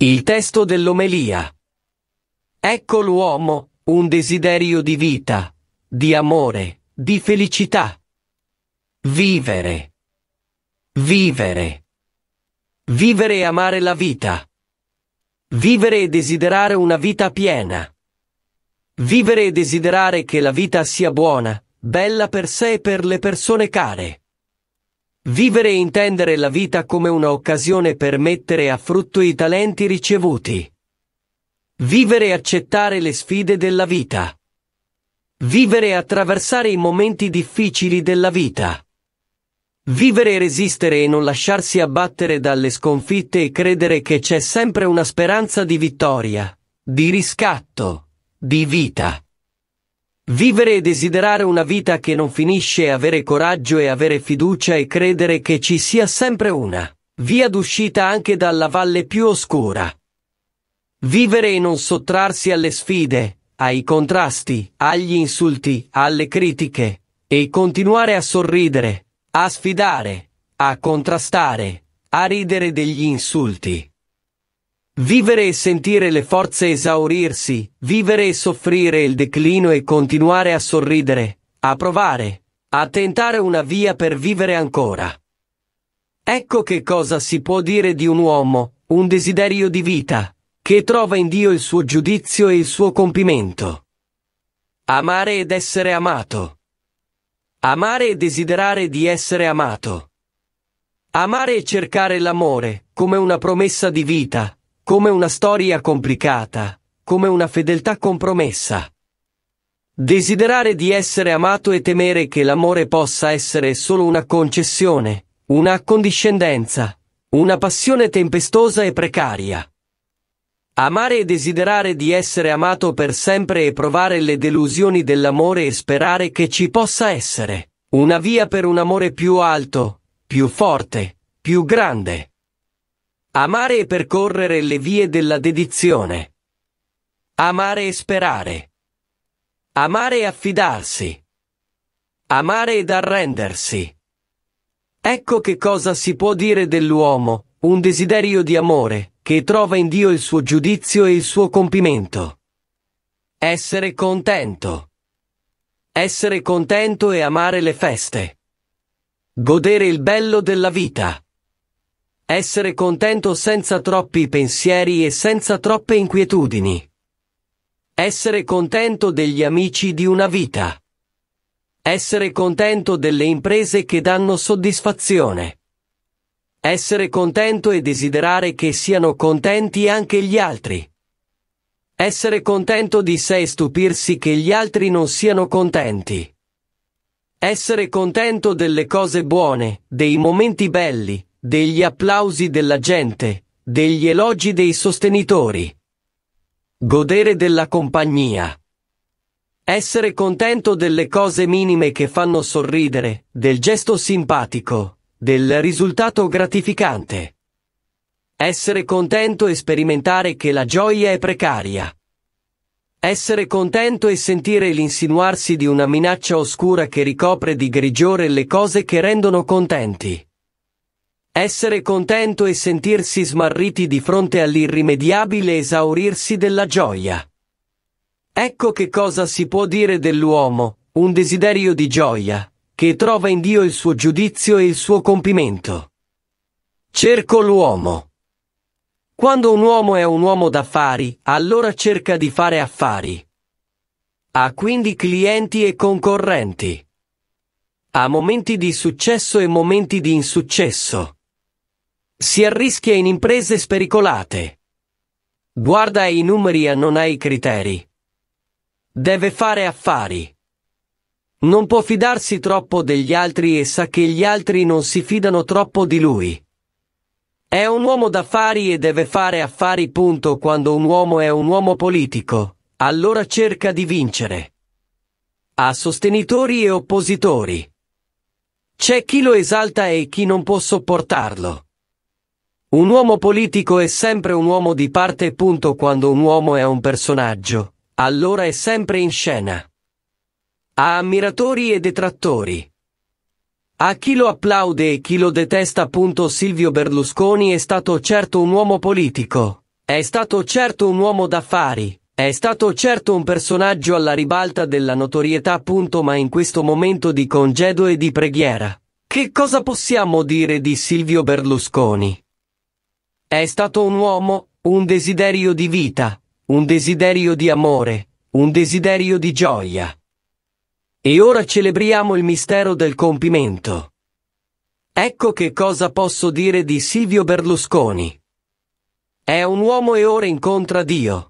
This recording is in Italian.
Il testo dell'omelia. Ecco l'uomo, un desiderio di vita, di amore, di felicità. Vivere. Vivere. Vivere e amare la vita. Vivere e desiderare una vita piena. Vivere e desiderare che la vita sia buona, bella per sé e per le persone care. Vivere e intendere la vita come un'occasione per mettere a frutto i talenti ricevuti. Vivere e accettare le sfide della vita. Vivere e attraversare i momenti difficili della vita. Vivere e resistere e non lasciarsi abbattere dalle sconfitte e credere che c'è sempre una speranza di vittoria, di riscatto, di vita. Vivere e desiderare una vita che non finisce, avere coraggio e avere fiducia e credere che ci sia sempre una via d'uscita anche dalla valle più oscura. Vivere e non sottrarsi alle sfide, ai contrasti, agli insulti, alle critiche, e continuare a sorridere, a sfidare, a contrastare, a ridere degli insulti. Vivere e sentire le forze esaurirsi, vivere e soffrire il declino e continuare a sorridere, a provare, a tentare una via per vivere ancora. Ecco che cosa si può dire di un uomo, un desiderio di vita, che trova in Dio il suo giudizio e il suo compimento. Amare ed essere amato. Amare e desiderare di essere amato. Amare e cercare l'amore, come una promessa di vita, come una storia complicata, come una fedeltà compromessa. Desiderare di essere amato e temere che l'amore possa essere solo una concessione, una condiscendenza, una passione tempestosa e precaria. Amare e desiderare di essere amato per sempre e provare le delusioni dell'amore e sperare che ci possa essere una via per un amore più alto, più forte, più grande. Amare e percorrere le vie della dedizione. Amare e sperare. Amare e affidarsi. Amare ed arrendersi. Ecco che cosa si può dire dell'uomo, un desiderio di amore, che trova in Dio il suo giudizio e il suo compimento. Essere contento. Essere contento e amare le feste. Godere il bello della vita. Essere contento senza troppi pensieri e senza troppe inquietudini. Essere contento degli amici di una vita. Essere contento delle imprese che danno soddisfazione. Essere contento e desiderare che siano contenti anche gli altri. Essere contento di sé e stupirsi che gli altri non siano contenti. Essere contento delle cose buone, dei momenti belli, degli applausi della gente, degli elogi dei sostenitori. Godere della compagnia. Essere contento delle cose minime che fanno sorridere, del gesto simpatico, del risultato gratificante. Essere contento e sperimentare che la gioia è precaria. Essere contento e sentire l'insinuarsi di una minaccia oscura che ricopre di grigiore le cose che rendono contenti essere contento e sentirsi smarriti di fronte all'irrimediabile esaurirsi della gioia. Ecco che cosa si può dire dell'uomo, un desiderio di gioia, che trova in Dio il suo giudizio e il suo compimento. Cerco l'uomo. Quando un uomo è un uomo d'affari, allora cerca di fare affari. Ha quindi clienti e concorrenti. Ha momenti di successo e momenti di insuccesso si arrischia in imprese spericolate. Guarda ai numeri e non ai criteri. Deve fare affari. Non può fidarsi troppo degli altri e sa che gli altri non si fidano troppo di lui. È un uomo d'affari e deve fare affari punto quando un uomo è un uomo politico, allora cerca di vincere. Ha sostenitori e oppositori. C'è chi lo esalta e chi non può sopportarlo. Un uomo politico è sempre un uomo di parte. Punto. Quando un uomo è un personaggio, allora è sempre in scena. Ha ammiratori e detrattori. A chi lo applaude e chi lo detesta. Punto. Silvio Berlusconi è stato certo un uomo politico, è stato certo un uomo d'affari, è stato certo un personaggio alla ribalta della notorietà. Punto. Ma in questo momento di congedo e di preghiera, che cosa possiamo dire di Silvio Berlusconi? È stato un uomo, un desiderio di vita, un desiderio di amore, un desiderio di gioia. E ora celebriamo il mistero del compimento. Ecco che cosa posso dire di Silvio Berlusconi. È un uomo e ora incontra Dio.